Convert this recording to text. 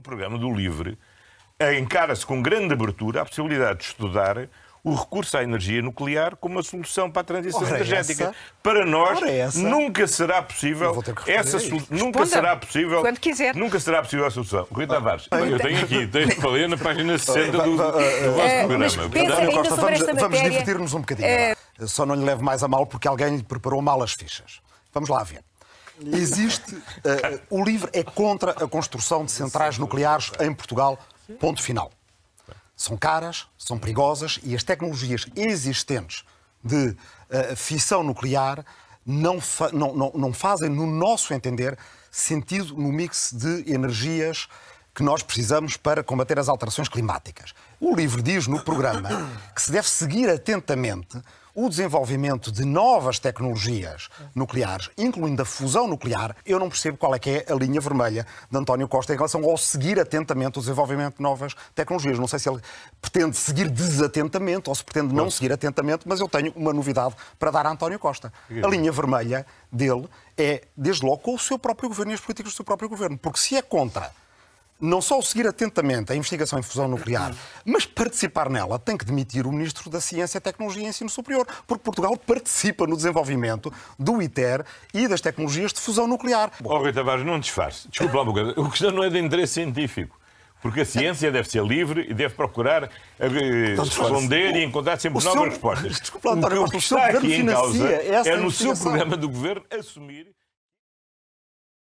no programa do LIVRE, encara-se com grande abertura a possibilidade de estudar o recurso à energia nuclear como uma solução para a transição Ora energética. Essa? Para nós nunca será possível essa nunca será possível quando quiser. Nunca será possível a solução. Rui Tavares, ah, eu tenho aqui, tenho que ler na página 60 então, do, do vosso eh, programa. vamos, vamos divertir-nos um bocadinho. É? Eh, Só não lhe leve mais a mal porque alguém lhe preparou mal as fichas. Vamos lá ver. Existe. Uh, o livro é contra a construção de centrais nucleares em Portugal. Ponto final. São caras, são perigosas e as tecnologias existentes de uh, fissão nuclear não, fa não, não, não fazem, no nosso entender, sentido no mix de energias que nós precisamos para combater as alterações climáticas. O livro diz no programa que se deve seguir atentamente o desenvolvimento de novas tecnologias nucleares, incluindo a fusão nuclear, eu não percebo qual é que é a linha vermelha de António Costa em relação ao seguir atentamente o desenvolvimento de novas tecnologias. Não sei se ele pretende seguir desatentamente ou se pretende não seguir atentamente, mas eu tenho uma novidade para dar a António Costa. A linha vermelha dele é, desde logo, com o seu próprio governo e as políticas do seu próprio governo. Porque se é contra não só seguir atentamente a investigação em fusão nuclear, mas participar nela, tem que demitir o Ministro da Ciência, Tecnologia e Ensino Superior, porque Portugal participa no desenvolvimento do ITER e das tecnologias de fusão nuclear. Ó oh, Rui Tavares, não disfarce. Desculpa lá um coisa. O questão não é de interesse científico. Porque a ciência deve ser livre e deve procurar eh, responder o, e encontrar sempre novas seu, respostas. Desculpa, António, o que, o que está aqui em causa é no seu programa do governo assumir.